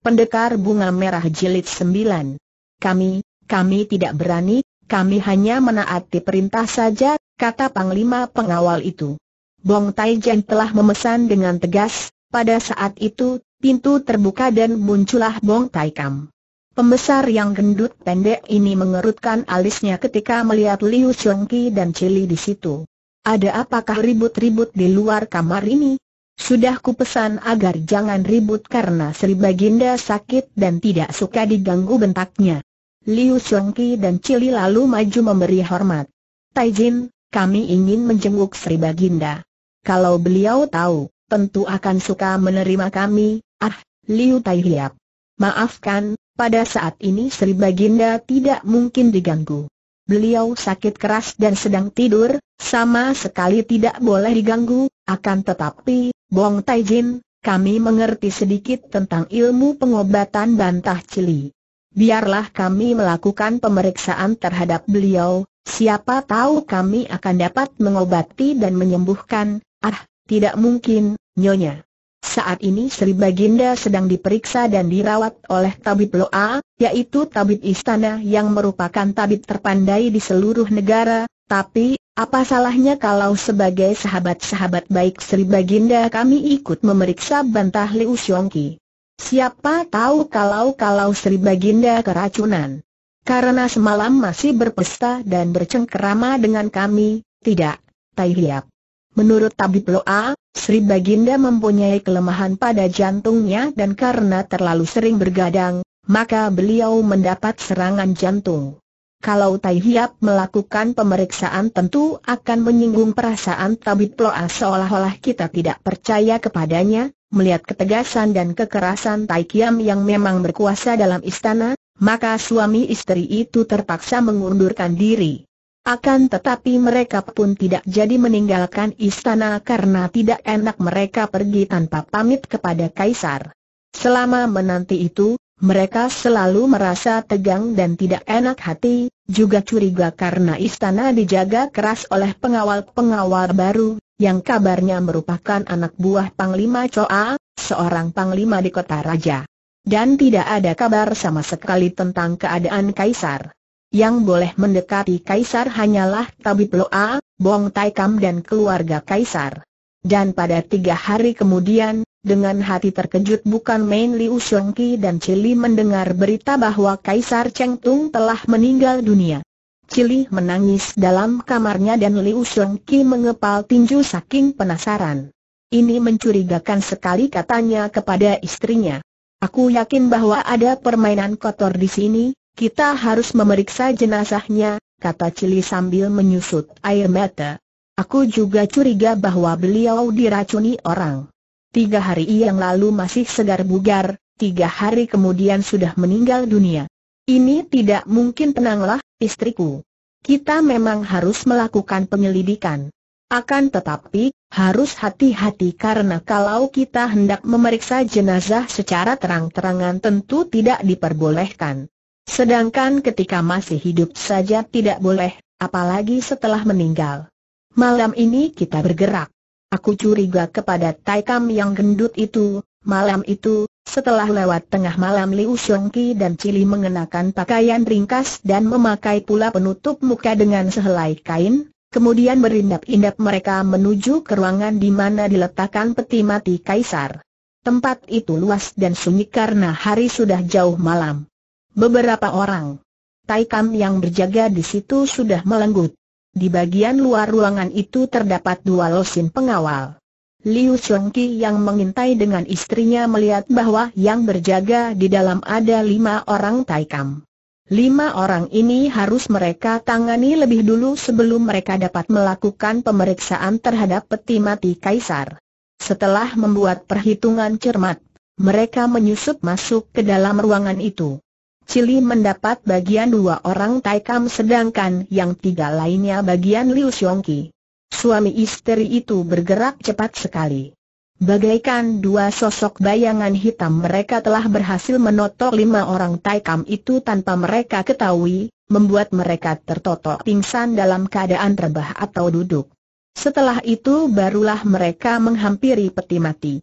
Pendekar Bunga Merah Jilid 9. Kami, kami tidak berani, kami hanya menaati perintah saja, kata Panglima Pengawal itu. Bong Tai Taijen telah memesan dengan tegas, pada saat itu, pintu terbuka dan muncullah Bong Tai Taikam. Pembesar yang gendut pendek ini mengerutkan alisnya ketika melihat Liu Chongqi dan Cili di situ. Ada apakah ribut-ribut di luar kamar ini? Sudah ku pesan agar jangan ribut karena Sri Baginda sakit dan tidak suka diganggu bentaknya. Liu Xiongki dan Cili lalu maju memberi hormat. Taijin, kami ingin menjenguk Sri Baginda. Kalau beliau tahu, tentu akan suka menerima kami, ah, Liu Taihiap. Maafkan, pada saat ini Sri Baginda tidak mungkin diganggu. Beliau sakit keras dan sedang tidur, sama sekali tidak boleh diganggu, akan tetapi, Bong Taijin, kami mengerti sedikit tentang ilmu pengobatan bantah cili. Biarlah kami melakukan pemeriksaan terhadap beliau, siapa tahu kami akan dapat mengobati dan menyembuhkan, ah, tidak mungkin, Nyonya. Saat ini Sri Baginda sedang diperiksa dan dirawat oleh tabib Loa, yaitu tabib istana yang merupakan tabib terpandai di seluruh negara, tapi, apa salahnya kalau sebagai sahabat-sahabat baik Sri Baginda kami ikut memeriksa bantah Liu Xiongki? Siapa tahu kalau-kalau Sri Baginda keracunan? Karena semalam masih berpesta dan bercengkerama dengan kami, tidak, Tai Hiap. Menurut Tabib Loa, Sri Baginda mempunyai kelemahan pada jantungnya dan karena terlalu sering bergadang, maka beliau mendapat serangan jantung. Kalau Tai Hiap melakukan pemeriksaan tentu akan menyinggung perasaan Tabib Loa seolah-olah kita tidak percaya kepadanya, melihat ketegasan dan kekerasan Tai Kiam yang memang berkuasa dalam istana, maka suami istri itu terpaksa mengundurkan diri. Akan tetapi mereka pun tidak jadi meninggalkan istana karena tidak enak mereka pergi tanpa pamit kepada Kaisar. Selama menanti itu, mereka selalu merasa tegang dan tidak enak hati, juga curiga karena istana dijaga keras oleh pengawal-pengawal baru, yang kabarnya merupakan anak buah Panglima Choa, seorang Panglima di kota Raja. Dan tidak ada kabar sama sekali tentang keadaan Kaisar. Yang boleh mendekati Kaisar hanyalah Tabib Loa, Bong Taikam dan keluarga Kaisar. Dan pada tiga hari kemudian, dengan hati terkejut bukan main Liu Shongki dan Cili mendengar berita bahwa Kaisar Cheng Tung telah meninggal dunia. Cili menangis dalam kamarnya dan Liu Shongki mengepal tinju saking penasaran. Ini mencurigakan sekali katanya kepada istrinya. Aku yakin bahwa ada permainan kotor di sini, kita harus memeriksa jenazahnya, kata Cili sambil menyusut air mata. Aku juga curiga bahwa beliau diracuni orang tiga hari yang lalu masih segar bugar, tiga hari kemudian sudah meninggal dunia. Ini tidak mungkin tenanglah, istriku. Kita memang harus melakukan penyelidikan. Akan tetapi, harus hati-hati karena kalau kita hendak memeriksa jenazah secara terang-terangan tentu tidak diperbolehkan. Sedangkan ketika masih hidup saja tidak boleh, apalagi setelah meninggal. Malam ini kita bergerak. Aku curiga kepada Taikam yang gendut itu, malam itu, setelah lewat tengah malam Liu Xiongki dan Cili mengenakan pakaian ringkas dan memakai pula penutup muka dengan sehelai kain, kemudian berindap-indap mereka menuju ke ruangan di mana diletakkan peti mati Kaisar. Tempat itu luas dan sunyi karena hari sudah jauh malam. Beberapa orang Taikam yang berjaga di situ sudah melenggut. Di bagian luar ruangan itu terdapat dua losin pengawal. Liu Chongqi yang mengintai dengan istrinya melihat bahwa yang berjaga di dalam ada lima orang Taikam. Lima orang ini harus mereka tangani lebih dulu sebelum mereka dapat melakukan pemeriksaan terhadap peti mati kaisar. Setelah membuat perhitungan cermat, mereka menyusup masuk ke dalam ruangan itu. Cili mendapat bagian dua orang Taikam sedangkan yang tiga lainnya bagian Liu Xiongki. Suami istri itu bergerak cepat sekali. Bagaikan dua sosok bayangan hitam mereka telah berhasil menotok lima orang Taikam itu tanpa mereka ketahui, membuat mereka tertotok pingsan dalam keadaan rebah atau duduk. Setelah itu barulah mereka menghampiri peti mati.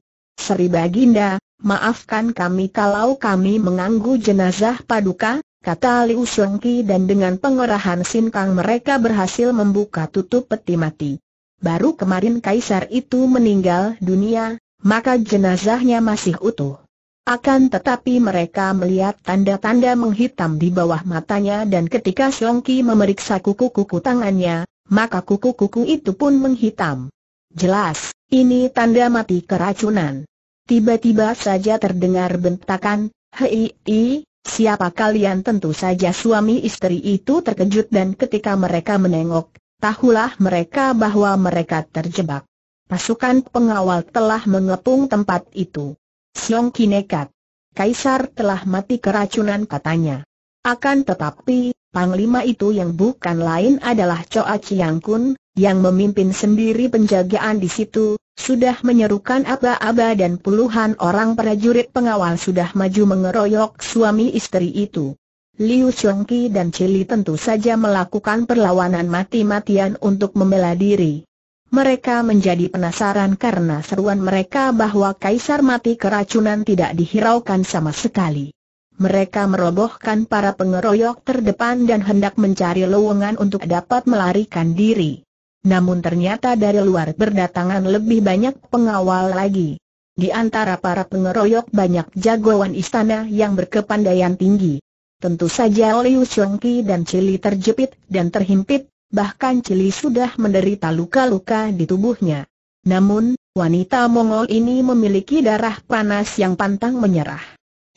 Seri Baginda, maafkan kami kalau kami mengganggu jenazah paduka, kata Liu Shengki dan dengan pengerahan sin Kang mereka berhasil membuka tutup peti mati. Baru kemarin kaisar itu meninggal dunia, maka jenazahnya masih utuh. Akan tetapi mereka melihat tanda-tanda menghitam di bawah matanya dan ketika Shongki memeriksa kuku-kuku tangannya, maka kuku-kuku itu pun menghitam. Jelas, ini tanda mati keracunan. Tiba-tiba saja terdengar bentakan, hei, hei, siapa kalian tentu saja suami istri itu terkejut dan ketika mereka menengok, tahulah mereka bahwa mereka terjebak. Pasukan pengawal telah mengepung tempat itu. Siong Kinekat. Kaisar telah mati keracunan katanya. Akan tetapi, Panglima itu yang bukan lain adalah Choa Chiang Kun, yang memimpin sendiri penjagaan di situ, sudah menyerukan aba-aba dan puluhan orang prajurit pengawal sudah maju mengeroyok suami istri itu. Liu Chongqi dan Cili tentu saja melakukan perlawanan mati-matian untuk membela diri. Mereka menjadi penasaran karena seruan mereka bahwa kaisar mati keracunan tidak dihiraukan sama sekali. Mereka merobohkan para pengeroyok terdepan dan hendak mencari lowongan untuk dapat melarikan diri. Namun ternyata dari luar berdatangan lebih banyak pengawal lagi. Di antara para pengeroyok banyak jagoan istana yang berkepandaian tinggi. Tentu saja Liu Xiongqi dan Cili terjepit dan terhimpit, bahkan Cili sudah menderita luka-luka di tubuhnya. Namun, wanita Mongol ini memiliki darah panas yang pantang menyerah.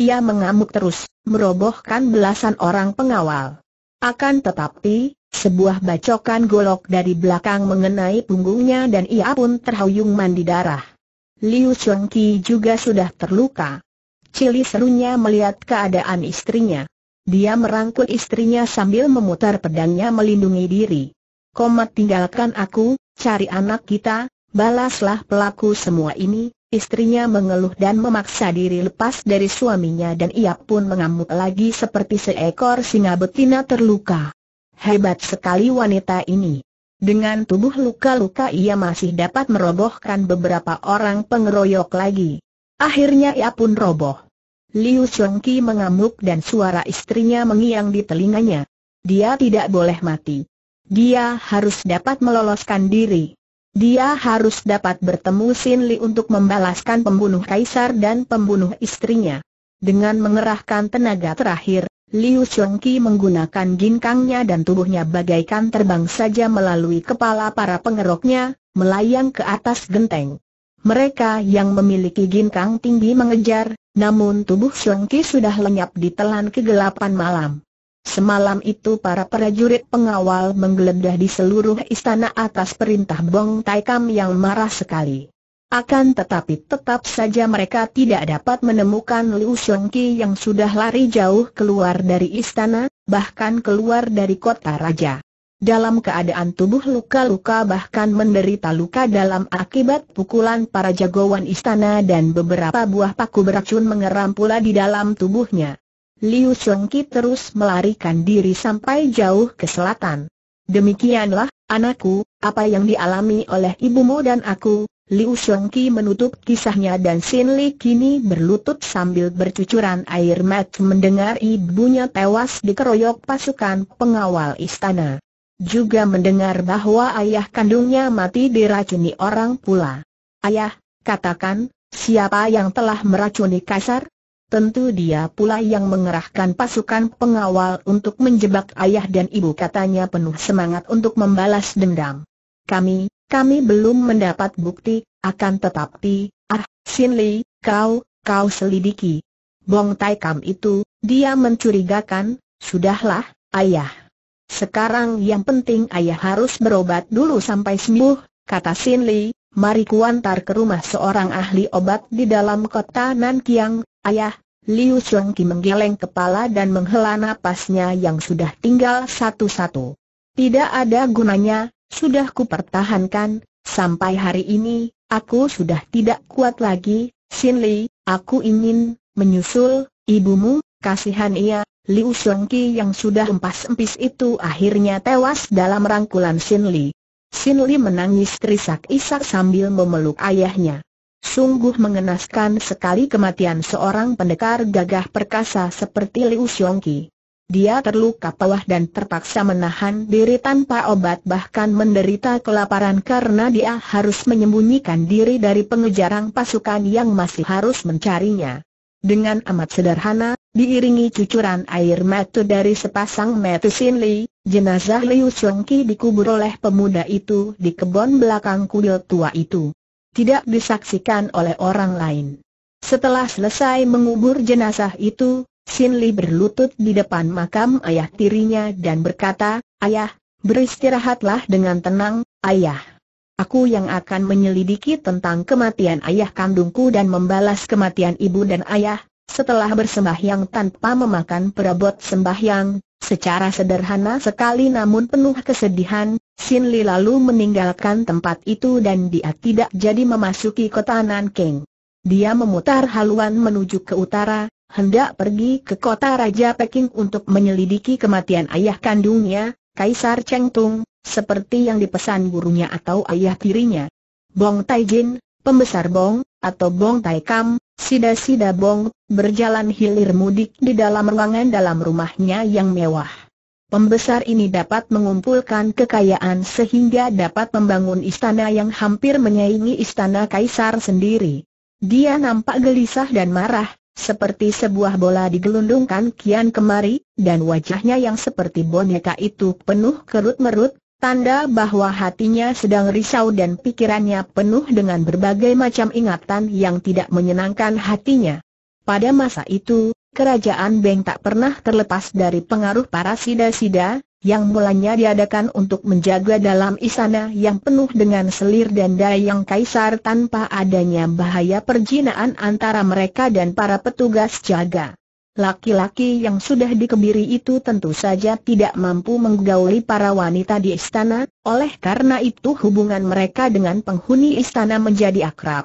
Ia mengamuk terus, merobohkan belasan orang pengawal. Akan tetapi, sebuah bacokan golok dari belakang mengenai punggungnya dan ia pun terhuyung mandi darah. Liu Chongqi juga sudah terluka. Cili serunya melihat keadaan istrinya. Dia merangkul istrinya sambil memutar pedangnya melindungi diri. Komat tinggalkan aku, cari anak kita, balaslah pelaku semua ini, Istrinya mengeluh dan memaksa diri lepas dari suaminya dan ia pun mengamuk lagi seperti seekor singa betina terluka. Hebat sekali wanita ini. Dengan tubuh luka-luka ia masih dapat merobohkan beberapa orang pengeroyok lagi. Akhirnya ia pun roboh. Liu Chongqi mengamuk dan suara istrinya mengiang di telinganya. Dia tidak boleh mati. Dia harus dapat meloloskan diri. Dia harus dapat bertemu Sin Li untuk membalaskan pembunuh kaisar dan pembunuh istrinya. Dengan mengerahkan tenaga terakhir, Liu Chongqi menggunakan ginkangnya dan tubuhnya bagaikan terbang saja melalui kepala para pengeroknya, melayang ke atas genteng. Mereka yang memiliki ginkang tinggi mengejar, namun tubuh Chongqi sudah lenyap di telan kegelapan malam. Semalam itu para prajurit pengawal menggeledah di seluruh istana atas perintah Bong Taikam yang marah sekali. Akan tetapi tetap saja mereka tidak dapat menemukan Liu Xiongqi yang sudah lari jauh keluar dari istana, bahkan keluar dari kota raja. Dalam keadaan tubuh luka-luka bahkan menderita luka dalam akibat pukulan para jagoan istana dan beberapa buah paku beracun mengeram pula di dalam tubuhnya. Liu Xiongqi terus melarikan diri sampai jauh ke selatan. Demikianlah, anakku, apa yang dialami oleh ibumu dan aku, Liu Shongqi menutup kisahnya dan Sin Li kini berlutut sambil bercucuran air mata mendengar ibunya tewas dikeroyok pasukan pengawal istana. Juga mendengar bahwa ayah kandungnya mati diracuni orang pula. Ayah, katakan, siapa yang telah meracuni kasar? Tentu dia pula yang mengerahkan pasukan pengawal untuk menjebak ayah dan ibu katanya penuh semangat untuk membalas dendam. Kami, kami belum mendapat bukti, akan tetapi, ah, Sin Li, kau, kau selidiki. Bong Tai Kam itu, dia mencurigakan, sudahlah, ayah. Sekarang yang penting ayah harus berobat dulu sampai sembuh, kata Sin Li, mari kuantar ke rumah seorang ahli obat di dalam kota Nankiang, ayah. Liu Xiongki menggeleng kepala dan menghela napasnya yang sudah tinggal satu-satu. Tidak ada gunanya, sudah kupertahankan, sampai hari ini, aku sudah tidak kuat lagi, Sin Li, aku ingin menyusul ibumu, kasihan ia, Liu Songki yang sudah empas-empis itu akhirnya tewas dalam rangkulan Sin Li. Sin Li menangis terisak-isak sambil memeluk ayahnya. Sungguh mengenaskan sekali kematian seorang pendekar gagah perkasa seperti Liu Xiongqi. Dia terluka pawah dan terpaksa menahan diri tanpa obat bahkan menderita kelaparan karena dia harus menyembunyikan diri dari pengejaran pasukan yang masih harus mencarinya. Dengan amat sederhana, diiringi cucuran air mata dari sepasang mata Sin Li, jenazah Liu Chongqi dikubur oleh pemuda itu di kebun belakang kuil tua itu. Tidak disaksikan oleh orang lain. Setelah selesai mengubur jenazah itu, Sin Li berlutut di depan makam ayah tirinya dan berkata, Ayah, beristirahatlah dengan tenang, ayah. Aku yang akan menyelidiki tentang kematian ayah kandungku dan membalas kematian ibu dan ayah, setelah bersembahyang tanpa memakan perabot sembahyang, Secara sederhana sekali namun penuh kesedihan, Sin Li lalu meninggalkan tempat itu dan dia tidak jadi memasuki kota Nanking. Dia memutar haluan menuju ke utara, hendak pergi ke kota Raja Peking untuk menyelidiki kematian ayah kandungnya, Kaisar Cheng Tung, seperti yang dipesan gurunya atau ayah tirinya. Bong Taijin, pembesar Bong, atau Bong Tai Kam, Sida-sida Bong, berjalan hilir mudik di dalam ruangan dalam rumahnya yang mewah. Pembesar ini dapat mengumpulkan kekayaan sehingga dapat membangun istana yang hampir menyaingi istana kaisar sendiri. Dia nampak gelisah dan marah, seperti sebuah bola digelundungkan kian kemari, dan wajahnya yang seperti boneka itu penuh kerut-merut, tanda bahwa hatinya sedang risau dan pikirannya penuh dengan berbagai macam ingatan yang tidak menyenangkan hatinya. Pada masa itu, kerajaan Beng tak pernah terlepas dari pengaruh para sida-sida, yang mulanya diadakan untuk menjaga dalam istana yang penuh dengan selir dan dayang kaisar tanpa adanya bahaya perjinaan antara mereka dan para petugas jaga. Laki-laki yang sudah dikebiri itu tentu saja tidak mampu menggauli para wanita di istana, oleh karena itu hubungan mereka dengan penghuni istana menjadi akrab.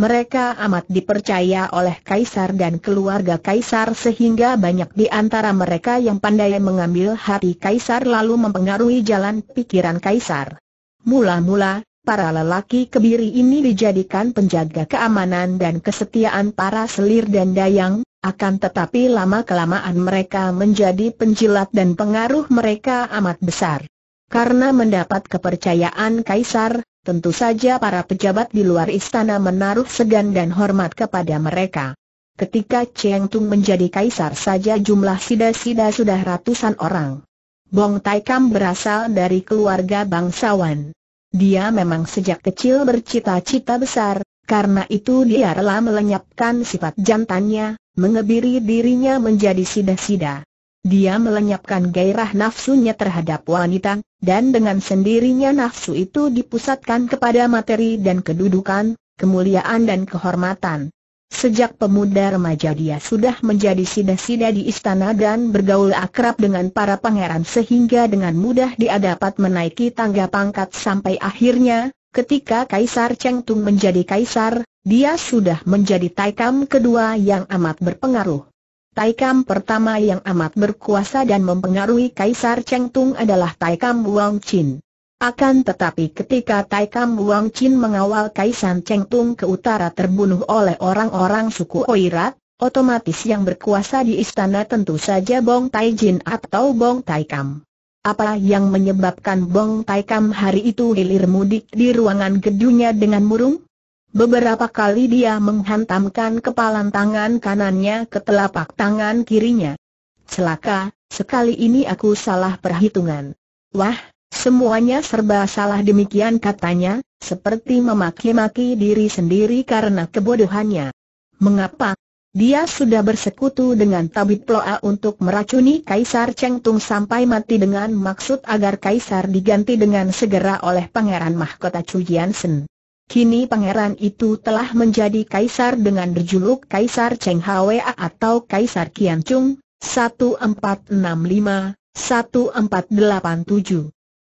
Mereka amat dipercaya oleh Kaisar dan keluarga Kaisar sehingga banyak di antara mereka yang pandai mengambil hati Kaisar lalu mempengaruhi jalan pikiran Kaisar. Mula-mula, para lelaki kebiri ini dijadikan penjaga keamanan dan kesetiaan para selir dan dayang, akan tetapi lama-kelamaan mereka menjadi penjilat dan pengaruh mereka amat besar. Karena mendapat kepercayaan Kaisar, tentu saja para pejabat di luar istana menaruh segan dan hormat kepada mereka. Ketika Cheng Tung menjadi kaisar saja jumlah sida-sida sudah ratusan orang. Bong Tai Kam berasal dari keluarga bangsawan. Dia memang sejak kecil bercita-cita besar, karena itu dia rela melenyapkan sifat jantannya, mengebiri dirinya menjadi sida-sida. Dia melenyapkan gairah nafsunya terhadap wanita, dan dengan sendirinya nafsu itu dipusatkan kepada materi dan kedudukan, kemuliaan dan kehormatan. Sejak pemuda remaja dia sudah menjadi sida-sida di istana dan bergaul akrab dengan para pangeran sehingga dengan mudah dia dapat menaiki tangga pangkat sampai akhirnya, ketika Kaisar Cheng Tung menjadi kaisar, dia sudah menjadi taikam kedua yang amat berpengaruh. Taikam pertama yang amat berkuasa dan mempengaruhi Kaisar Cheng Tung adalah Taikam Wang Chin. Akan tetapi ketika Taikam Wang Chin mengawal Kaisar Cheng Tung ke utara terbunuh oleh orang-orang suku Oirat, otomatis yang berkuasa di istana tentu saja Bong Tai Jin atau Bong Taikam. Apa yang menyebabkan Bong Taikam hari itu hilir mudik di ruangan gedungnya dengan murung? Beberapa kali dia menghantamkan kepalan tangan kanannya ke telapak tangan kirinya. Celaka, sekali ini aku salah perhitungan. Wah, semuanya serba salah demikian katanya, seperti memaki-maki diri sendiri karena kebodohannya. Mengapa? Dia sudah bersekutu dengan Tabib Loa untuk meracuni Kaisar Cheng Tung sampai mati dengan maksud agar Kaisar diganti dengan segera oleh Pangeran Mahkota Chu Sen. Kini pangeran itu telah menjadi kaisar dengan berjuluk Kaisar Cheng Hwa atau Kaisar Kian Chung, 1465-1487.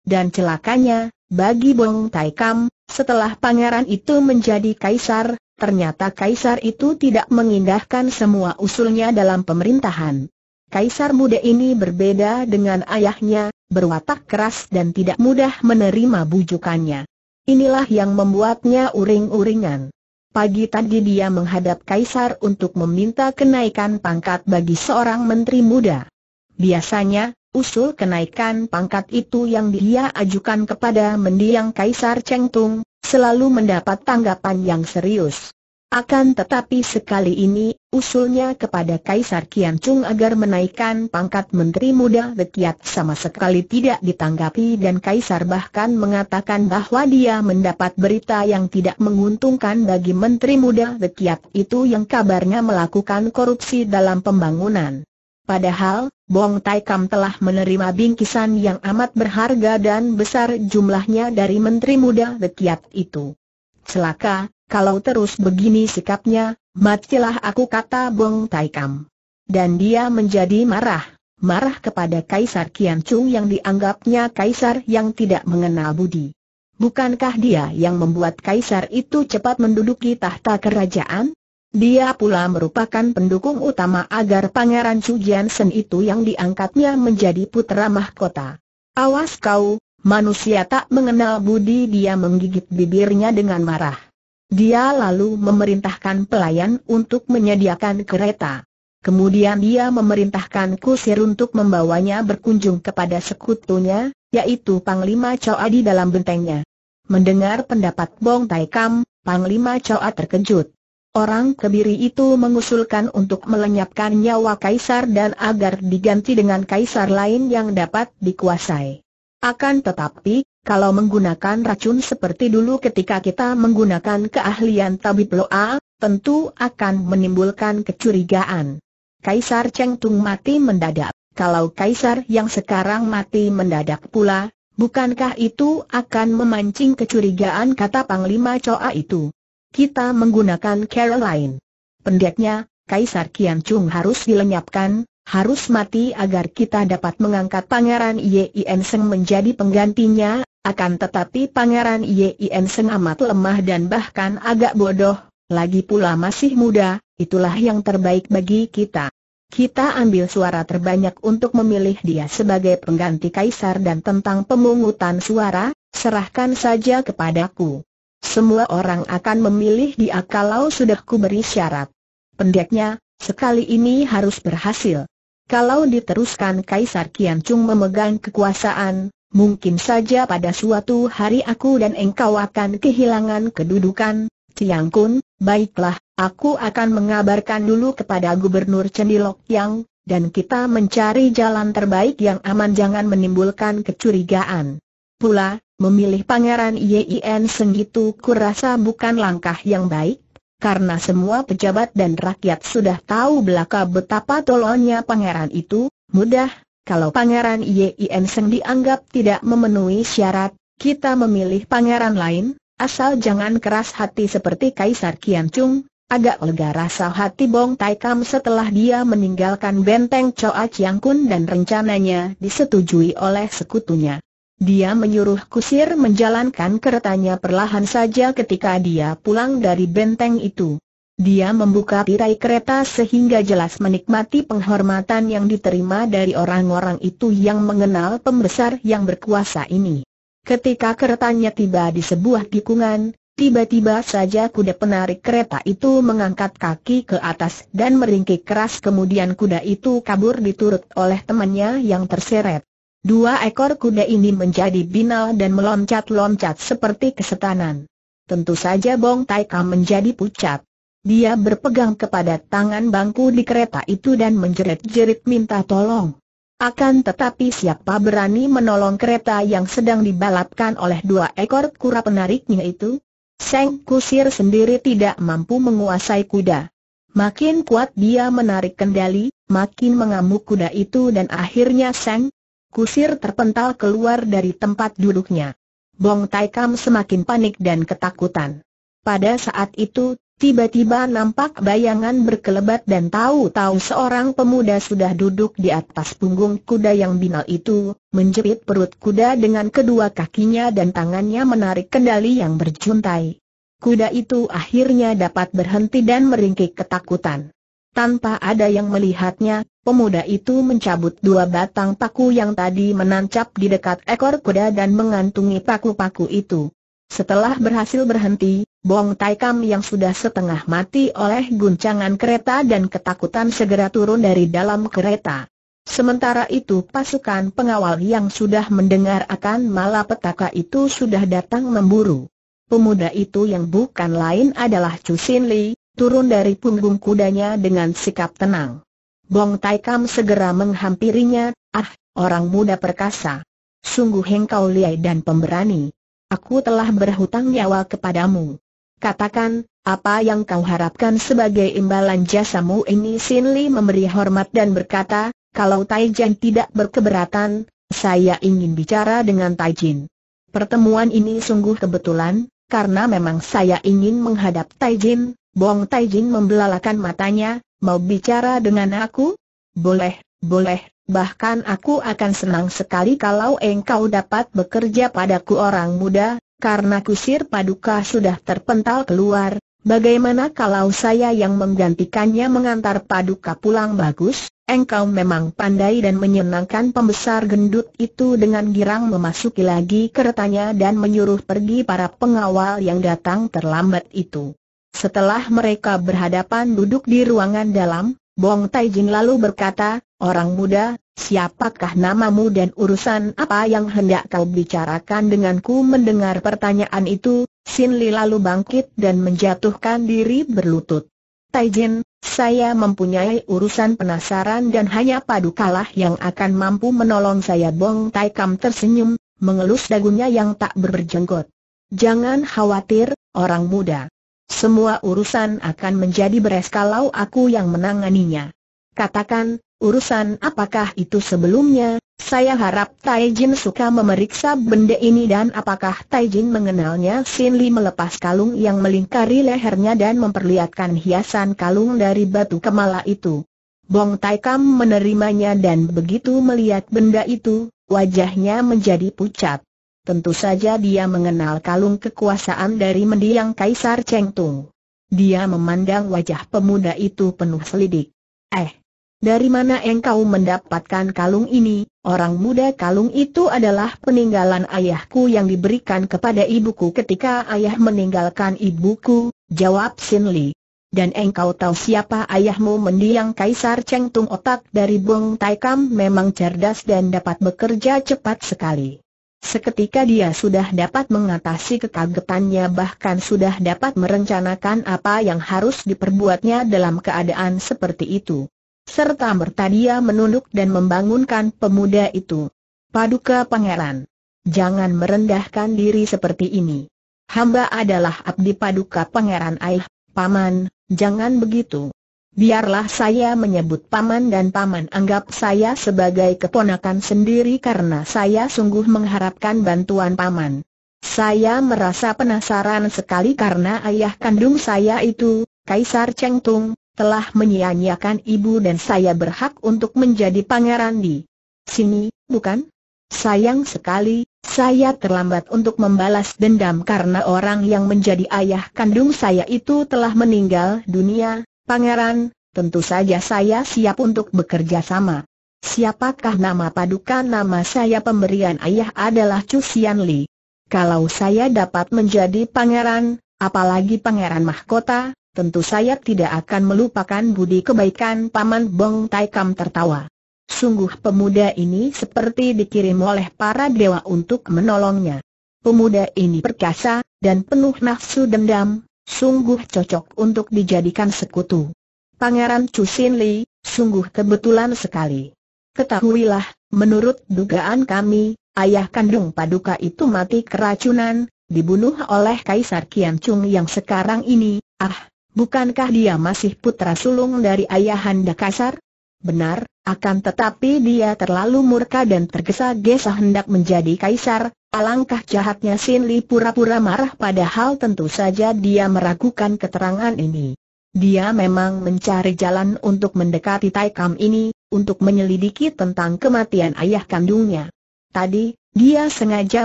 Dan celakanya, bagi Bong Tai Kam, setelah pangeran itu menjadi kaisar, ternyata kaisar itu tidak mengindahkan semua usulnya dalam pemerintahan. Kaisar muda ini berbeda dengan ayahnya, berwatak keras dan tidak mudah menerima bujukannya. Inilah yang membuatnya uring-uringan. Pagi tadi dia menghadap Kaisar untuk meminta kenaikan pangkat bagi seorang menteri muda. Biasanya, usul kenaikan pangkat itu yang dia ajukan kepada mendiang Kaisar Cheng Tung, selalu mendapat tanggapan yang serius. Akan tetapi sekali ini, usulnya kepada Kaisar Kian Chung agar menaikkan pangkat Menteri Muda Lekiat sama sekali tidak ditanggapi dan Kaisar bahkan mengatakan bahwa dia mendapat berita yang tidak menguntungkan bagi Menteri Muda Lekiat itu yang kabarnya melakukan korupsi dalam pembangunan. Padahal, Bong Tai Kam telah menerima bingkisan yang amat berharga dan besar jumlahnya dari Menteri Muda Lekiat itu. Celaka, kalau terus begini sikapnya, matilah aku kata Bong Taikam. Dan dia menjadi marah, marah kepada Kaisar Kian Chung yang dianggapnya Kaisar yang tidak mengenal budi. Bukankah dia yang membuat Kaisar itu cepat menduduki tahta kerajaan? Dia pula merupakan pendukung utama agar Pangeran Chu Jiansen itu yang diangkatnya menjadi putra mahkota. Awas kau, manusia tak mengenal budi dia menggigit bibirnya dengan marah. Dia lalu memerintahkan pelayan untuk menyediakan kereta. Kemudian dia memerintahkan kusir untuk membawanya berkunjung kepada sekutunya, yaitu Panglima Choa di dalam bentengnya. Mendengar pendapat Bong Tai Kam, Panglima Choa terkejut. Orang kebiri itu mengusulkan untuk melenyapkan nyawa kaisar dan agar diganti dengan kaisar lain yang dapat dikuasai. Akan tetapi, kalau menggunakan racun seperti dulu ketika kita menggunakan keahlian tabib loa, tentu akan menimbulkan kecurigaan. Kaisar Cheng Tung mati mendadak. Kalau kaisar yang sekarang mati mendadak pula, bukankah itu akan memancing kecurigaan kata Panglima Choa itu? Kita menggunakan Caroline. Pendeknya, Kaisar Kian Chung harus dilenyapkan, harus mati agar kita dapat mengangkat Pangeran Yi Seng menjadi penggantinya, akan tetapi Pangeran Yin Seng amat lemah dan bahkan agak bodoh, lagi pula masih muda, itulah yang terbaik bagi kita. Kita ambil suara terbanyak untuk memilih dia sebagai pengganti kaisar dan tentang pemungutan suara, serahkan saja kepadaku. Semua orang akan memilih dia kalau sudah kuberi syarat. Pendeknya, sekali ini harus berhasil. Kalau diteruskan Kaisar Kian Chung memegang kekuasaan, Mungkin saja pada suatu hari aku dan engkau akan kehilangan kedudukan, Tiang Kun, baiklah, aku akan mengabarkan dulu kepada Gubernur Cendilok Yang, dan kita mencari jalan terbaik yang aman jangan menimbulkan kecurigaan. Pula, memilih Pangeran Yin segitu kurasa bukan langkah yang baik, karena semua pejabat dan rakyat sudah tahu belaka betapa tolonya pangeran itu, mudah kalau Pangeran Yim Seng dianggap tidak memenuhi syarat, kita memilih pangeran lain, asal jangan keras hati seperti Kaisar Kian Chung, agak lega rasa hati Bong Taikam setelah dia meninggalkan benteng Choa Chiang Kun dan rencananya disetujui oleh sekutunya. Dia menyuruh Kusir menjalankan keretanya perlahan saja ketika dia pulang dari benteng itu. Dia membuka tirai kereta sehingga jelas menikmati penghormatan yang diterima dari orang-orang itu yang mengenal pembesar yang berkuasa ini. Ketika keretanya tiba di sebuah tikungan, tiba-tiba saja kuda penarik kereta itu mengangkat kaki ke atas dan meringkik keras kemudian kuda itu kabur diturut oleh temannya yang terseret. Dua ekor kuda ini menjadi binal dan meloncat-loncat seperti kesetanan. Tentu saja Bong Taika menjadi pucat. Dia berpegang kepada tangan bangku di kereta itu dan menjerit-jerit minta tolong. Akan tetapi siapa berani menolong kereta yang sedang dibalapkan oleh dua ekor kura penariknya itu? Seng Kusir sendiri tidak mampu menguasai kuda. Makin kuat dia menarik kendali, makin mengamuk kuda itu dan akhirnya Seng Kusir terpental keluar dari tempat duduknya. Bong Taikam semakin panik dan ketakutan. Pada saat itu, Tiba-tiba nampak bayangan berkelebat dan tahu-tahu seorang pemuda sudah duduk di atas punggung kuda yang binal itu, menjepit perut kuda dengan kedua kakinya dan tangannya menarik kendali yang berjuntai. Kuda itu akhirnya dapat berhenti dan meringkik ketakutan. Tanpa ada yang melihatnya, pemuda itu mencabut dua batang paku yang tadi menancap di dekat ekor kuda dan mengantungi paku-paku itu. Setelah berhasil berhenti, Bong Taikam yang sudah setengah mati oleh guncangan kereta dan ketakutan segera turun dari dalam kereta. Sementara itu pasukan pengawal yang sudah mendengar akan malapetaka itu sudah datang memburu. Pemuda itu yang bukan lain adalah Chu Sin Li, turun dari punggung kudanya dengan sikap tenang. Bong Taikam segera menghampirinya, ah, orang muda perkasa. Sungguh hengkau liai dan pemberani, Aku telah berhutang nyawa kepadamu. Katakan, apa yang kau harapkan sebagai imbalan jasamu ini Sin Li memberi hormat dan berkata, kalau Tai Jin tidak berkeberatan, saya ingin bicara dengan Tai Jin. Pertemuan ini sungguh kebetulan, karena memang saya ingin menghadap Tai Taijin, Bong Jin membelalakan matanya, mau bicara dengan aku? Boleh, boleh, bahkan aku akan senang sekali kalau engkau dapat bekerja padaku orang muda, karena kusir paduka sudah terpental keluar, bagaimana kalau saya yang menggantikannya mengantar paduka pulang bagus, engkau memang pandai dan menyenangkan pembesar gendut itu dengan girang memasuki lagi keretanya dan menyuruh pergi para pengawal yang datang terlambat itu. Setelah mereka berhadapan duduk di ruangan dalam, Bong Taijin lalu berkata, Orang muda, siapakah namamu dan urusan apa yang hendak kau bicarakan denganku mendengar pertanyaan itu, Sin Li lalu bangkit dan menjatuhkan diri berlutut. Taijin, saya mempunyai urusan penasaran dan hanya padukalah yang akan mampu menolong saya Bong Tai Kam tersenyum, mengelus dagunya yang tak berjenggot. Jangan khawatir, orang muda. Semua urusan akan menjadi beres kalau aku yang menanganinya. Katakan, Urusan apakah itu sebelumnya, saya harap Taijin suka memeriksa benda ini dan apakah Taijin mengenalnya Sin Li melepas kalung yang melingkari lehernya dan memperlihatkan hiasan kalung dari batu kemala itu. Bong Tai Kam menerimanya dan begitu melihat benda itu, wajahnya menjadi pucat. Tentu saja dia mengenal kalung kekuasaan dari mendiang Kaisar Cheng Tung. Dia memandang wajah pemuda itu penuh selidik. Eh, dari mana engkau mendapatkan kalung ini? Orang muda kalung itu adalah peninggalan ayahku yang diberikan kepada ibuku ketika ayah meninggalkan ibuku, jawab Sin Li. Dan engkau tahu siapa ayahmu mendiang Kaisar Cheng Tung otak dari Bung Taikam memang cerdas dan dapat bekerja cepat sekali. Seketika dia sudah dapat mengatasi kekagetannya bahkan sudah dapat merencanakan apa yang harus diperbuatnya dalam keadaan seperti itu serta bertadia menunduk dan membangunkan pemuda itu. Paduka pangeran, jangan merendahkan diri seperti ini. Hamba adalah abdi paduka pangeran Ayah, paman, jangan begitu. Biarlah saya menyebut paman dan paman anggap saya sebagai keponakan sendiri karena saya sungguh mengharapkan bantuan paman. Saya merasa penasaran sekali karena ayah kandung saya itu, Kaisar Cheng Tung, telah menyia-nyiakan ibu dan saya berhak untuk menjadi pangeran di sini, bukan? Sayang sekali, saya terlambat untuk membalas dendam karena orang yang menjadi ayah kandung saya itu telah meninggal dunia, pangeran, tentu saja saya siap untuk bekerja sama. Siapakah nama paduka nama saya pemberian ayah adalah Chu Xian Li. Kalau saya dapat menjadi pangeran, apalagi pangeran mahkota, tentu saya tidak akan melupakan budi kebaikan Paman Bong Tai Kam tertawa. Sungguh pemuda ini seperti dikirim oleh para dewa untuk menolongnya. Pemuda ini perkasa, dan penuh nafsu dendam, sungguh cocok untuk dijadikan sekutu. Pangeran Cusin Li, sungguh kebetulan sekali. Ketahuilah, menurut dugaan kami, ayah kandung Paduka itu mati keracunan, dibunuh oleh Kaisar Kian Chung yang sekarang ini, ah, Bukankah dia masih putra sulung dari ayahanda kasar? Benar, akan tetapi dia terlalu murka dan tergesa-gesa hendak menjadi kaisar, alangkah jahatnya Sin Li pura-pura marah padahal tentu saja dia meragukan keterangan ini. Dia memang mencari jalan untuk mendekati Taikam ini, untuk menyelidiki tentang kematian ayah kandungnya. Tadi, dia sengaja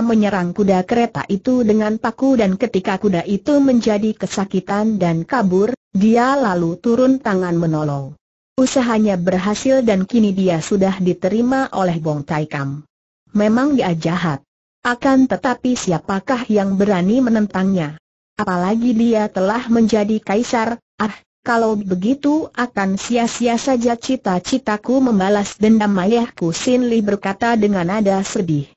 menyerang kuda kereta itu dengan paku dan ketika kuda itu menjadi kesakitan dan kabur, dia lalu turun tangan menolong. Usahanya berhasil dan kini dia sudah diterima oleh Bong Taikam. Memang dia jahat. Akan tetapi siapakah yang berani menentangnya? Apalagi dia telah menjadi kaisar, ah, kalau begitu akan sia-sia saja cita-citaku membalas dendam ayahku Sin Li berkata dengan nada sedih.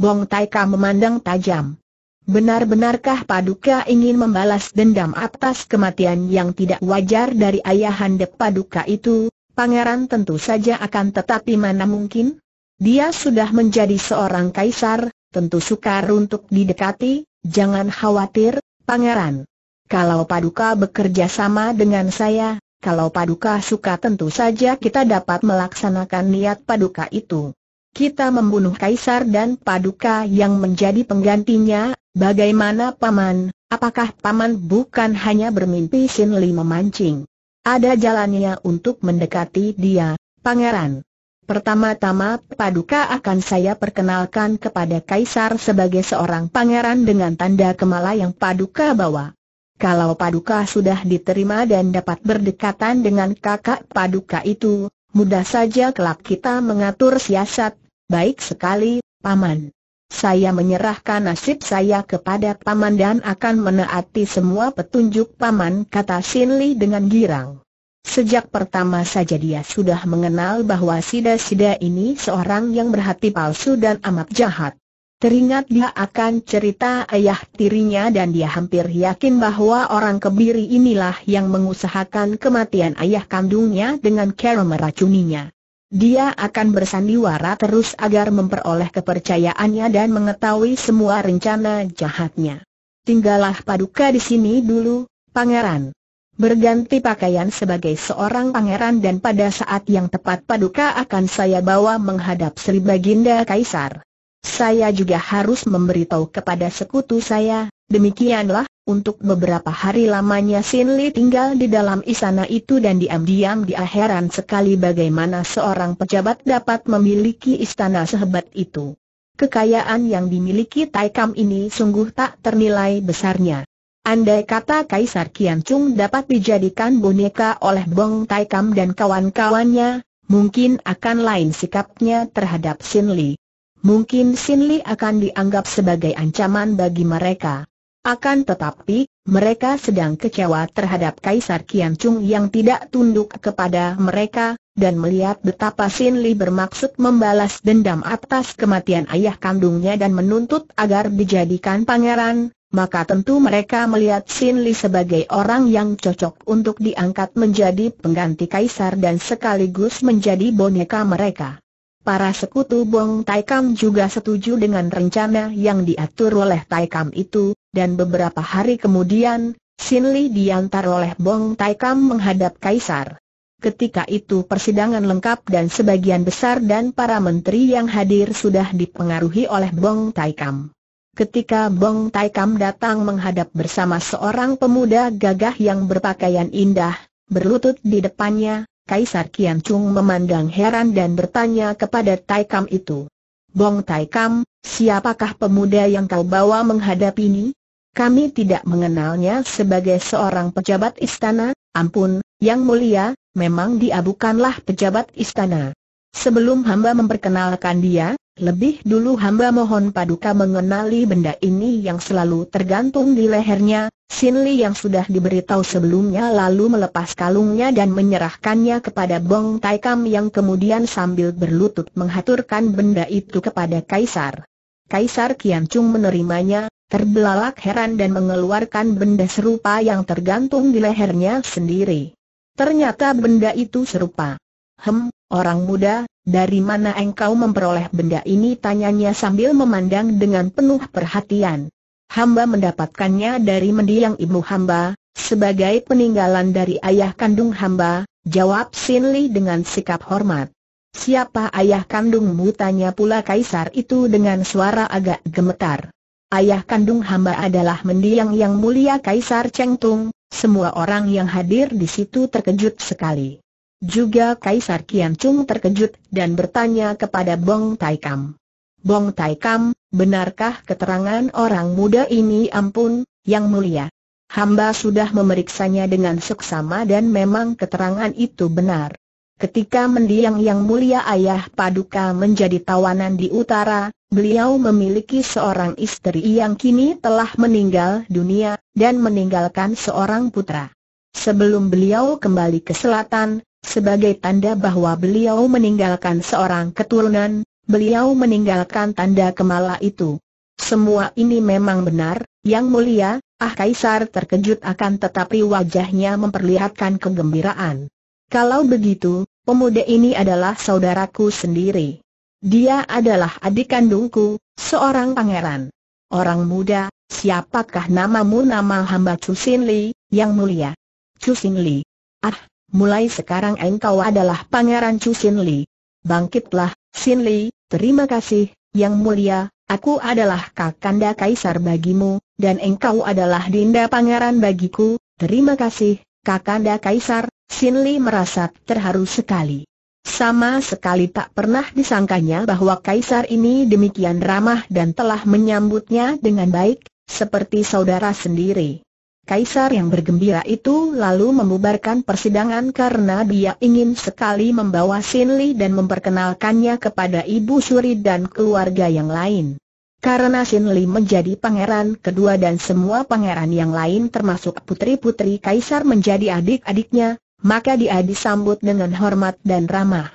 Bong Taika memandang tajam. Benar-benarkah Paduka ingin membalas dendam atas kematian yang tidak wajar dari ayahanda Paduka itu? Pangeran tentu saja akan tetapi mana mungkin? Dia sudah menjadi seorang kaisar, tentu sukar untuk didekati, jangan khawatir, pangeran. Kalau Paduka bekerja sama dengan saya, kalau Paduka suka tentu saja kita dapat melaksanakan niat Paduka itu kita membunuh Kaisar dan Paduka yang menjadi penggantinya, bagaimana Paman, apakah Paman bukan hanya bermimpi Sin memancing? Ada jalannya untuk mendekati dia, Pangeran. Pertama-tama Paduka akan saya perkenalkan kepada Kaisar sebagai seorang pangeran dengan tanda kemala yang Paduka bawa. Kalau Paduka sudah diterima dan dapat berdekatan dengan kakak Paduka itu, Mudah saja kelak kita mengatur siasat, baik sekali, Paman. Saya menyerahkan nasib saya kepada Paman dan akan menaati semua petunjuk Paman kata Li dengan girang. Sejak pertama saja dia sudah mengenal bahwa Sida-Sida ini seorang yang berhati palsu dan amat jahat. Teringat dia akan cerita ayah tirinya dan dia hampir yakin bahwa orang kebiri inilah yang mengusahakan kematian ayah kandungnya dengan cara meracuninya. Dia akan bersandiwara terus agar memperoleh kepercayaannya dan mengetahui semua rencana jahatnya. Tinggallah paduka di sini dulu, pangeran. Berganti pakaian sebagai seorang pangeran dan pada saat yang tepat paduka akan saya bawa menghadap Sri Baginda Kaisar. Saya juga harus memberitahu kepada sekutu saya, demikianlah, untuk beberapa hari lamanya Sin Li tinggal di dalam istana itu dan diam-diam di heran sekali bagaimana seorang pejabat dapat memiliki istana sehebat itu. Kekayaan yang dimiliki Taikam ini sungguh tak ternilai besarnya. Andai kata Kaisar Kian Chung dapat dijadikan boneka oleh Bong Taikam dan kawan-kawannya, mungkin akan lain sikapnya terhadap Sin Li mungkin Sin Li akan dianggap sebagai ancaman bagi mereka. Akan tetapi, mereka sedang kecewa terhadap Kaisar Kian Chung yang tidak tunduk kepada mereka, dan melihat betapa Sin Li bermaksud membalas dendam atas kematian ayah kandungnya dan menuntut agar dijadikan pangeran, maka tentu mereka melihat Sin Li sebagai orang yang cocok untuk diangkat menjadi pengganti Kaisar dan sekaligus menjadi boneka mereka. Para sekutu Bong Taikam juga setuju dengan rencana yang diatur oleh Taikam itu, dan beberapa hari kemudian, Sin Li diantar oleh Bong Taikam menghadap Kaisar. Ketika itu persidangan lengkap dan sebagian besar dan para menteri yang hadir sudah dipengaruhi oleh Bong Taikam. Ketika Bong Taikam datang menghadap bersama seorang pemuda gagah yang berpakaian indah, berlutut di depannya, Kaisar Kian Chung memandang heran dan bertanya kepada Tai Kam itu. Bong Tai Kam, siapakah pemuda yang kau bawa menghadap ini? Kami tidak mengenalnya sebagai seorang pejabat istana, ampun, yang mulia, memang dia bukanlah pejabat istana. Sebelum hamba memperkenalkan dia, lebih dulu hamba mohon paduka mengenali benda ini yang selalu tergantung di lehernya, Sin Li yang sudah diberitahu sebelumnya lalu melepas kalungnya dan menyerahkannya kepada Bong Tai Kam yang kemudian sambil berlutut menghaturkan benda itu kepada Kaisar. Kaisar Kian Chung menerimanya, terbelalak heran dan mengeluarkan benda serupa yang tergantung di lehernya sendiri. Ternyata benda itu serupa. Hem, orang muda, dari mana engkau memperoleh benda ini tanyanya sambil memandang dengan penuh perhatian. Hamba mendapatkannya dari mendiang ibu hamba, sebagai peninggalan dari ayah kandung hamba, jawab Sin Li dengan sikap hormat. Siapa ayah kandungmu? Tanya pula kaisar itu dengan suara agak gemetar. Ayah kandung hamba adalah mendiang yang mulia Kaisar Cheng Tung, semua orang yang hadir di situ terkejut sekali. Juga Kaisar Kian Chung terkejut dan bertanya kepada Bong Tai Kam. Bong Tai Kam, Benarkah keterangan orang muda ini ampun, yang mulia? Hamba sudah memeriksanya dengan seksama dan memang keterangan itu benar. Ketika mendiang yang mulia ayah Paduka menjadi tawanan di utara, beliau memiliki seorang istri yang kini telah meninggal dunia, dan meninggalkan seorang putra. Sebelum beliau kembali ke selatan, sebagai tanda bahwa beliau meninggalkan seorang keturunan, beliau meninggalkan tanda kemala itu. Semua ini memang benar, yang mulia, ah Kaisar terkejut akan tetapi wajahnya memperlihatkan kegembiraan. Kalau begitu, pemuda ini adalah saudaraku sendiri. Dia adalah adik kandungku, seorang pangeran. Orang muda, siapakah namamu nama hamba Cusin Li, yang mulia? Cusin Li. Ah, mulai sekarang engkau adalah pangeran Cusin Li. Bangkitlah, Sin Li, terima kasih, Yang Mulia, aku adalah Kakanda Kaisar bagimu, dan engkau adalah Dinda Pangeran bagiku, terima kasih, Kakanda Kaisar, Sin Li merasa terharu sekali. Sama sekali tak pernah disangkanya bahwa Kaisar ini demikian ramah dan telah menyambutnya dengan baik, seperti saudara sendiri. Kaisar yang bergembira itu lalu membubarkan persidangan karena dia ingin sekali membawa Sinli dan memperkenalkannya kepada Ibu Suri dan keluarga yang lain. Karena Sinli menjadi pangeran kedua dan semua pangeran yang lain termasuk putri-putri Kaisar menjadi adik-adiknya, maka dia disambut dengan hormat dan ramah.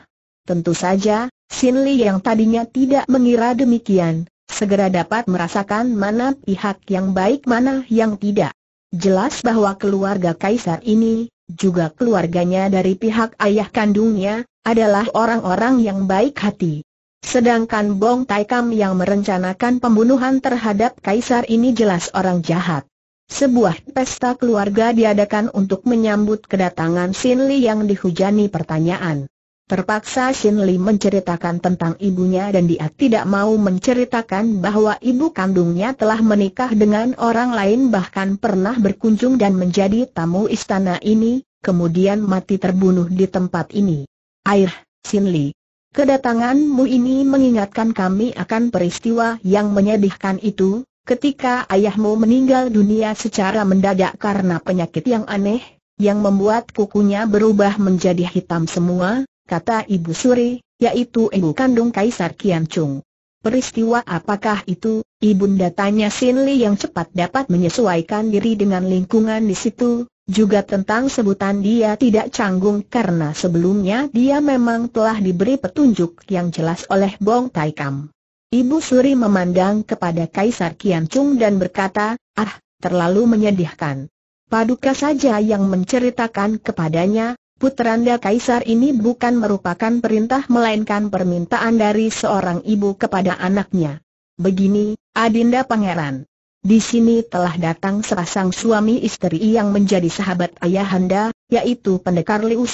Tentu saja, Sinli yang tadinya tidak mengira demikian, segera dapat merasakan mana pihak yang baik mana yang tidak. Jelas bahwa keluarga kaisar ini, juga keluarganya dari pihak ayah kandungnya, adalah orang-orang yang baik hati. Sedangkan Bong Taikam yang merencanakan pembunuhan terhadap kaisar ini jelas orang jahat. Sebuah pesta keluarga diadakan untuk menyambut kedatangan Sin Li yang dihujani pertanyaan. Terpaksa Shin Li menceritakan tentang ibunya dan dia tidak mau menceritakan bahwa ibu kandungnya telah menikah dengan orang lain bahkan pernah berkunjung dan menjadi tamu istana ini, kemudian mati terbunuh di tempat ini. Air, Shin Li. Kedatanganmu ini mengingatkan kami akan peristiwa yang menyedihkan itu, ketika ayahmu meninggal dunia secara mendadak karena penyakit yang aneh, yang membuat kukunya berubah menjadi hitam semua, kata Ibu Suri, yaitu ibu kandung Kaisar Kian Chung. Peristiwa apakah itu, Ibunda tanya Sin Li yang cepat dapat menyesuaikan diri dengan lingkungan di situ, juga tentang sebutan dia tidak canggung karena sebelumnya dia memang telah diberi petunjuk yang jelas oleh Bong Tai Kam. Ibu Suri memandang kepada Kaisar Kian Chung dan berkata, ah, terlalu menyedihkan. Paduka saja yang menceritakan kepadanya, Puteranda Kaisar ini bukan merupakan perintah melainkan permintaan dari seorang ibu kepada anaknya. Begini, Adinda Pangeran. Di sini telah datang sepasang suami istri yang menjadi sahabat ayahanda, yaitu pendekar Liu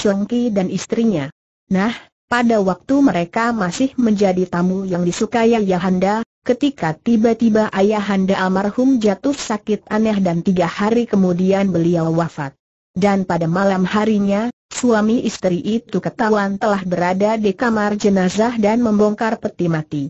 dan istrinya. Nah, pada waktu mereka masih menjadi tamu yang disukai ayahanda, ketika tiba-tiba ayahanda almarhum jatuh sakit aneh dan tiga hari kemudian beliau wafat. Dan pada malam harinya, Suami istri itu ketahuan telah berada di kamar jenazah dan membongkar peti mati.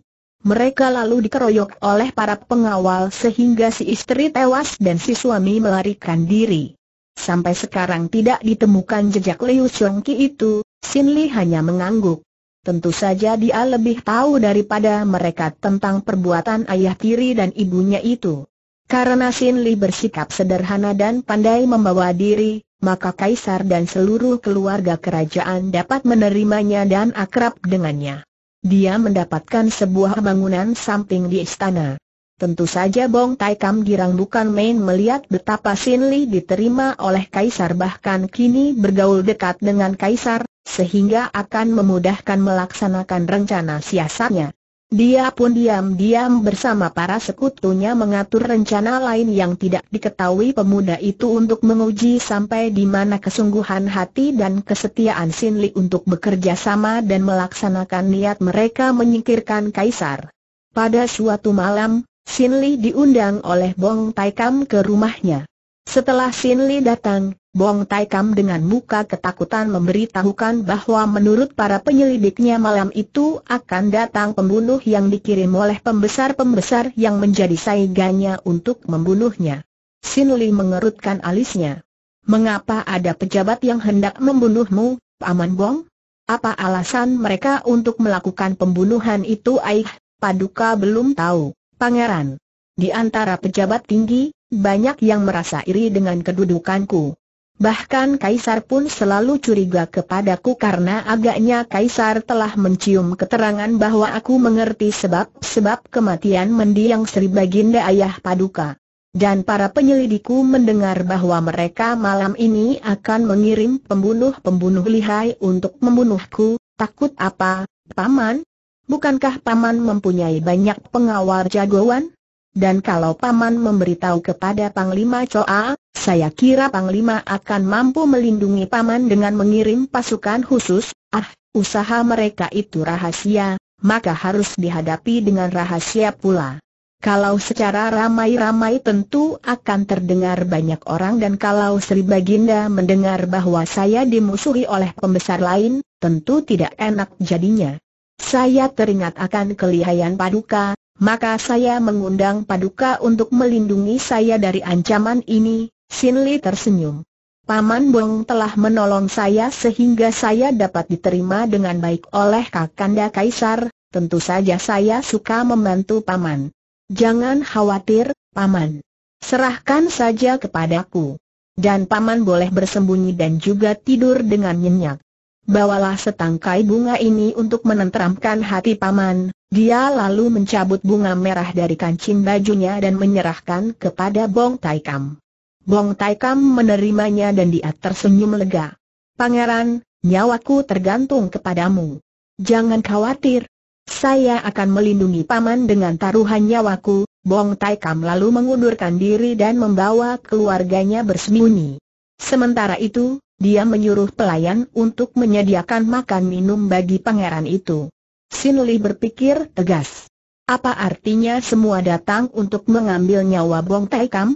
Mereka lalu dikeroyok oleh para pengawal sehingga si istri tewas dan si suami melarikan diri. Sampai sekarang tidak ditemukan jejak Liu Chongqi itu, Sin Li hanya mengangguk. Tentu saja dia lebih tahu daripada mereka tentang perbuatan ayah tiri dan ibunya itu. Karena Sin Li bersikap sederhana dan pandai membawa diri, maka kaisar dan seluruh keluarga kerajaan dapat menerimanya dan akrab dengannya. Dia mendapatkan sebuah bangunan samping di istana. Tentu saja Bong Tai Kam Girang bukan main melihat betapa Sin Li diterima oleh kaisar bahkan kini bergaul dekat dengan kaisar, sehingga akan memudahkan melaksanakan rencana siasatnya. Dia pun diam-diam bersama para sekutunya mengatur rencana lain yang tidak diketahui pemuda itu untuk menguji sampai di mana kesungguhan hati dan kesetiaan Sin untuk bekerja sama dan melaksanakan niat mereka menyingkirkan kaisar. Pada suatu malam, Sin diundang oleh Bong Taikam ke rumahnya. Setelah Sin Li datang, Bong Tai Kam dengan muka ketakutan memberitahukan bahwa menurut para penyelidiknya malam itu akan datang pembunuh yang dikirim oleh pembesar-pembesar yang menjadi saingannya untuk membunuhnya. Sin Li mengerutkan alisnya. Mengapa ada pejabat yang hendak membunuhmu, Paman Bong? Apa alasan mereka untuk melakukan pembunuhan itu? Aih, Paduka belum tahu, Pangeran. Di antara pejabat tinggi, banyak yang merasa iri dengan kedudukanku. Bahkan Kaisar pun selalu curiga kepadaku karena agaknya Kaisar telah mencium keterangan bahwa aku mengerti sebab-sebab kematian mendiang Sri Baginda Ayah Paduka. Dan para penyelidiku mendengar bahwa mereka malam ini akan mengirim pembunuh-pembunuh lihai untuk membunuhku, takut apa, Paman? Bukankah Paman mempunyai banyak pengawal jagoan? Dan kalau Paman memberitahu kepada Panglima Choa, saya kira Panglima akan mampu melindungi Paman dengan mengirim pasukan khusus, ah, usaha mereka itu rahasia, maka harus dihadapi dengan rahasia pula. Kalau secara ramai-ramai tentu akan terdengar banyak orang dan kalau Sri Baginda mendengar bahwa saya dimusuhi oleh pembesar lain, tentu tidak enak jadinya. Saya teringat akan kelihayan paduka, maka saya mengundang Paduka untuk melindungi saya dari ancaman ini, Sin Li tersenyum. Paman Bong telah menolong saya sehingga saya dapat diterima dengan baik oleh Kakanda Kaisar, tentu saja saya suka membantu Paman. Jangan khawatir, Paman. Serahkan saja kepadaku. Dan Paman boleh bersembunyi dan juga tidur dengan nyenyak bawalah setangkai bunga ini untuk menenteramkan hati paman. Dia lalu mencabut bunga merah dari kancing bajunya dan menyerahkan kepada Bong Taikam. Bong Taikam menerimanya dan dia tersenyum lega. Pangeran, nyawaku tergantung kepadamu. Jangan khawatir. Saya akan melindungi paman dengan taruhan nyawaku, Bong Taikam lalu mengundurkan diri dan membawa keluarganya bersembunyi. Sementara itu, dia menyuruh pelayan untuk menyediakan makan minum bagi pangeran itu. Sin Li berpikir tegas. Apa artinya semua datang untuk mengambil nyawa Bong Tai Kam?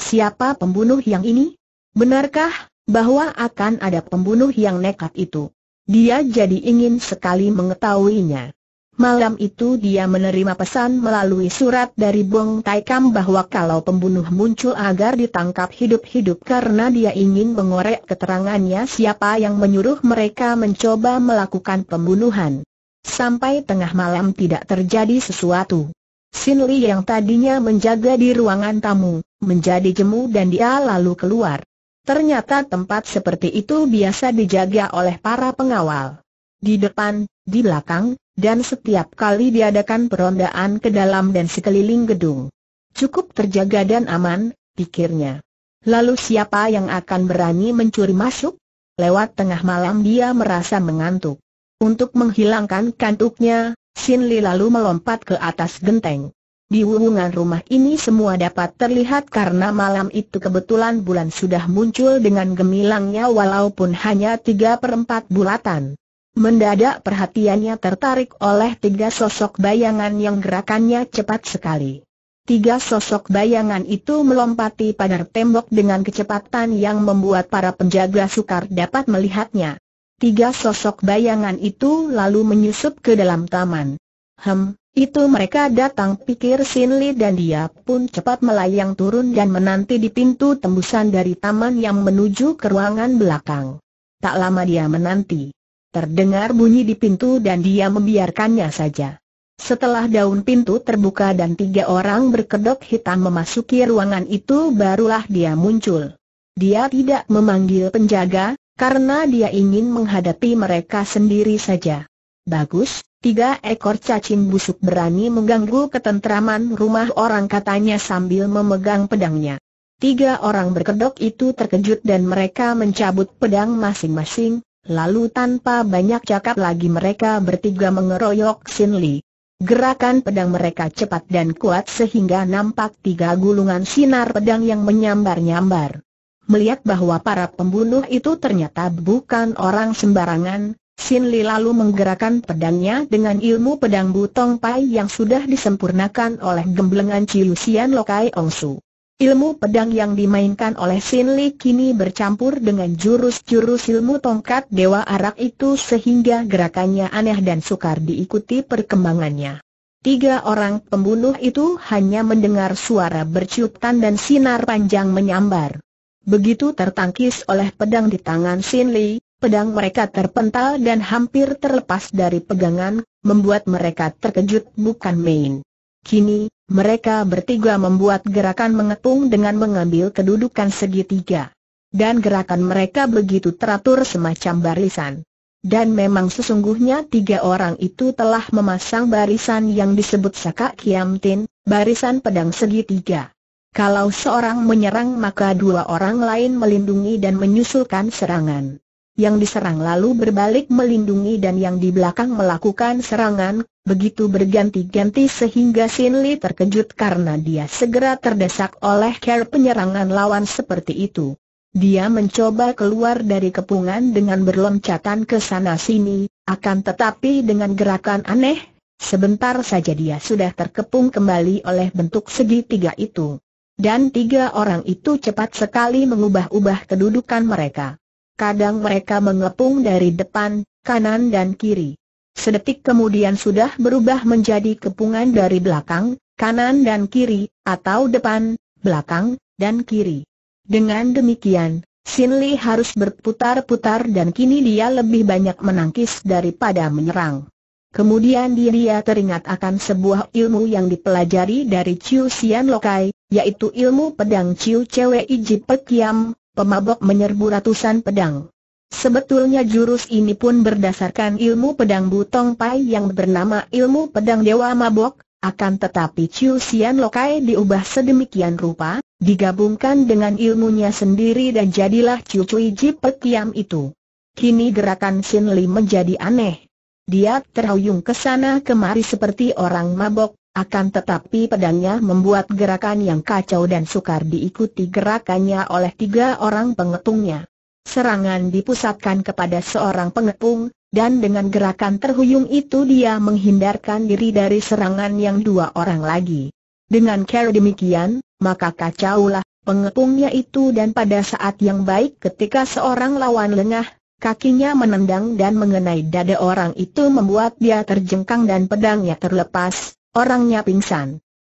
Siapa pembunuh yang ini? Benarkah bahwa akan ada pembunuh yang nekat itu? Dia jadi ingin sekali mengetahuinya. Malam itu dia menerima pesan melalui surat dari Bong Taikam bahwa kalau pembunuh muncul agar ditangkap hidup-hidup karena dia ingin mengorek keterangannya siapa yang menyuruh mereka mencoba melakukan pembunuhan. Sampai tengah malam tidak terjadi sesuatu. Sin Li yang tadinya menjaga di ruangan tamu, menjadi jemu dan dia lalu keluar. Ternyata tempat seperti itu biasa dijaga oleh para pengawal. Di depan, di belakang, dan setiap kali diadakan perondaan ke dalam dan sekeliling gedung. Cukup terjaga dan aman, pikirnya. Lalu siapa yang akan berani mencuri masuk? Lewat tengah malam dia merasa mengantuk. Untuk menghilangkan kantuknya, Sin Li lalu melompat ke atas genteng. Di wuhungan rumah ini semua dapat terlihat karena malam itu kebetulan bulan sudah muncul dengan gemilangnya walaupun hanya tiga perempat bulatan. Mendadak perhatiannya tertarik oleh tiga sosok bayangan yang gerakannya cepat sekali. Tiga sosok bayangan itu melompati pagar tembok dengan kecepatan yang membuat para penjaga sukar dapat melihatnya. Tiga sosok bayangan itu lalu menyusup ke dalam taman. Hem, itu mereka datang pikir Sinli dan dia pun cepat melayang turun dan menanti di pintu tembusan dari taman yang menuju ke ruangan belakang. Tak lama dia menanti. Terdengar bunyi di pintu dan dia membiarkannya saja. Setelah daun pintu terbuka dan tiga orang berkedok hitam memasuki ruangan itu barulah dia muncul. Dia tidak memanggil penjaga, karena dia ingin menghadapi mereka sendiri saja. Bagus, tiga ekor cacing busuk berani mengganggu ketentraman rumah orang katanya sambil memegang pedangnya. Tiga orang berkedok itu terkejut dan mereka mencabut pedang masing-masing, Lalu tanpa banyak cakap lagi mereka bertiga mengeroyok Sin Li. Gerakan pedang mereka cepat dan kuat sehingga nampak tiga gulungan sinar pedang yang menyambar-nyambar. Melihat bahwa para pembunuh itu ternyata bukan orang sembarangan, Sin Li lalu menggerakkan pedangnya dengan ilmu pedang butong pai yang sudah disempurnakan oleh gemblengan Cilusian Lokai Ongsu. Ilmu pedang yang dimainkan oleh Sin Li kini bercampur dengan jurus-jurus ilmu tongkat Dewa Arak itu sehingga gerakannya aneh dan sukar diikuti perkembangannya. Tiga orang pembunuh itu hanya mendengar suara berciutan dan sinar panjang menyambar. Begitu tertangkis oleh pedang di tangan Sin Li, pedang mereka terpental dan hampir terlepas dari pegangan, membuat mereka terkejut bukan main. Kini, mereka bertiga membuat gerakan mengepung dengan mengambil kedudukan segitiga. Dan gerakan mereka begitu teratur semacam barisan. Dan memang sesungguhnya tiga orang itu telah memasang barisan yang disebut Saka Kiamtin, barisan pedang segitiga. Kalau seorang menyerang maka dua orang lain melindungi dan menyusulkan serangan yang diserang lalu berbalik melindungi dan yang di belakang melakukan serangan, begitu berganti-ganti sehingga Sin Li terkejut karena dia segera terdesak oleh care penyerangan lawan seperti itu. Dia mencoba keluar dari kepungan dengan berloncatan ke sana sini, akan tetapi dengan gerakan aneh, sebentar saja dia sudah terkepung kembali oleh bentuk segitiga itu. Dan tiga orang itu cepat sekali mengubah-ubah kedudukan mereka kadang mereka mengepung dari depan, kanan dan kiri. Sedetik kemudian sudah berubah menjadi kepungan dari belakang, kanan dan kiri, atau depan, belakang, dan kiri. Dengan demikian, Sin Li harus berputar-putar dan kini dia lebih banyak menangkis daripada menyerang. Kemudian dia teringat akan sebuah ilmu yang dipelajari dari Chiu Xian Lokai, yaitu ilmu pedang Chiu Cewei Iji Pekiam, pemabok menyerbu ratusan pedang. Sebetulnya jurus ini pun berdasarkan ilmu pedang Butong Pai yang bernama ilmu pedang Dewa Mabok, akan tetapi Chiu Sian Lokai diubah sedemikian rupa, digabungkan dengan ilmunya sendiri dan jadilah Chiu Cui Ji Pekiam itu. Kini gerakan Sin Li menjadi aneh. Dia terhuyung ke sana kemari seperti orang mabok, akan tetapi pedangnya membuat gerakan yang kacau dan sukar diikuti gerakannya oleh tiga orang pengepungnya. Serangan dipusatkan kepada seorang pengepung, dan dengan gerakan terhuyung itu dia menghindarkan diri dari serangan yang dua orang lagi. Dengan cara demikian, maka kacaulah pengepungnya itu dan pada saat yang baik ketika seorang lawan lengah, kakinya menendang dan mengenai dada orang itu membuat dia terjengkang dan pedangnya terlepas, Orangnya pingsan.